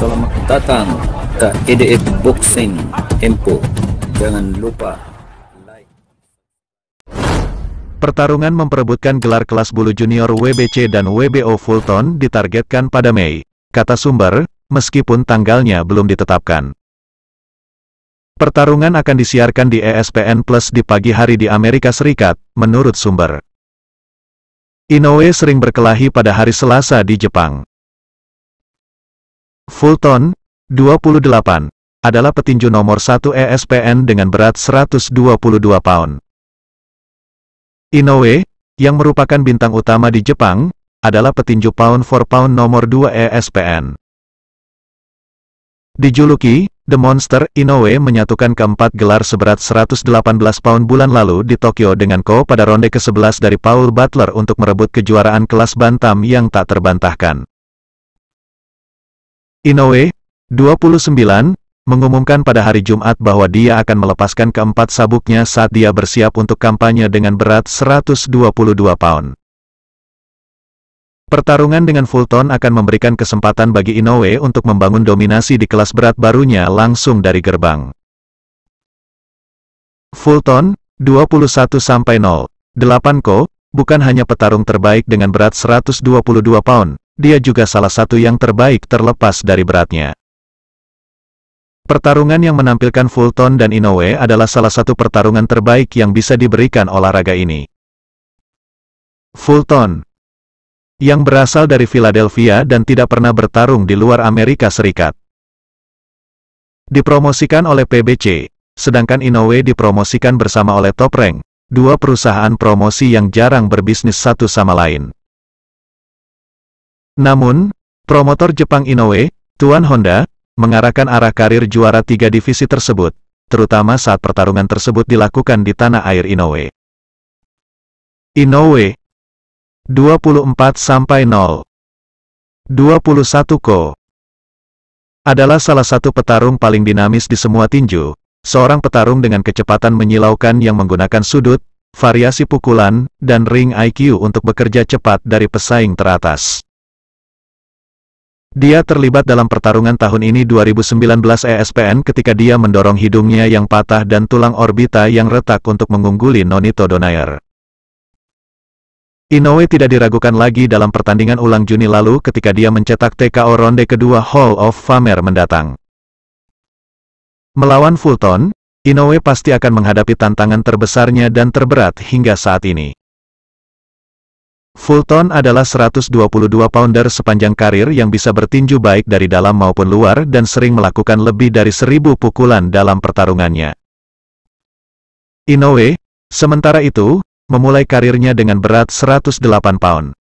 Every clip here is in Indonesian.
Selamat datang ke EDF Boxing Info. Jangan lupa like. Pertarungan memperebutkan gelar kelas bulu junior WBC dan WBO Fulton ditargetkan pada Mei, kata sumber, meskipun tanggalnya belum ditetapkan. Pertarungan akan disiarkan di ESPN Plus di pagi hari di Amerika Serikat, menurut sumber. Inoue sering berkelahi pada hari Selasa di Jepang. Fulton, 28, adalah petinju nomor 1 ESPN dengan berat 122 pound. Inoue, yang merupakan bintang utama di Jepang, adalah petinju pound for pound nomor 2 ESPN. Dijuluki, The Monster, Inoue menyatukan keempat gelar seberat 118 pound bulan lalu di Tokyo dengan Ko pada ronde ke-11 dari Paul Butler untuk merebut kejuaraan kelas bantam yang tak terbantahkan. Inoue, 29, mengumumkan pada hari Jumat bahwa dia akan melepaskan keempat sabuknya saat dia bersiap untuk kampanye dengan berat 122 pound. Pertarungan dengan Fulton akan memberikan kesempatan bagi Inoue untuk membangun dominasi di kelas berat barunya langsung dari gerbang. Fulton, 21-0, 8 ko, bukan hanya petarung terbaik dengan berat 122 pound, dia juga salah satu yang terbaik terlepas dari beratnya. Pertarungan yang menampilkan Fulton dan Inoue adalah salah satu pertarungan terbaik yang bisa diberikan olahraga ini. Fulton yang berasal dari Philadelphia dan tidak pernah bertarung di luar Amerika Serikat. Dipromosikan oleh PBC, sedangkan Inoue dipromosikan bersama oleh Top Rank, dua perusahaan promosi yang jarang berbisnis satu sama lain. Namun, promotor Jepang Inoue, Tuan Honda, mengarahkan arah karir juara tiga divisi tersebut, terutama saat pertarungan tersebut dilakukan di tanah air Inoue. Inoue 24-0 21 Ko adalah salah satu petarung paling dinamis di semua tinju, seorang petarung dengan kecepatan menyilaukan yang menggunakan sudut, variasi pukulan, dan ring IQ untuk bekerja cepat dari pesaing teratas. Dia terlibat dalam pertarungan tahun ini 2019 ESPN ketika dia mendorong hidungnya yang patah dan tulang orbita yang retak untuk mengungguli Nonito Donaire. Inoue tidak diragukan lagi dalam pertandingan ulang Juni lalu ketika dia mencetak TKO ronde kedua Hall of Famer mendatang. Melawan Fulton, Inoue pasti akan menghadapi tantangan terbesarnya dan terberat hingga saat ini. Fulton adalah 122-pounder sepanjang karir yang bisa bertinju baik dari dalam maupun luar dan sering melakukan lebih dari seribu pukulan dalam pertarungannya. Inoue, sementara itu, memulai karirnya dengan berat 108 pound.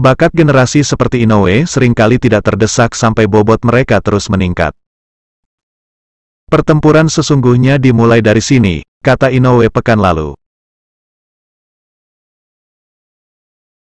Bakat generasi seperti Inoue seringkali tidak terdesak sampai bobot mereka terus meningkat. Pertempuran sesungguhnya dimulai dari sini, kata Inoue pekan lalu.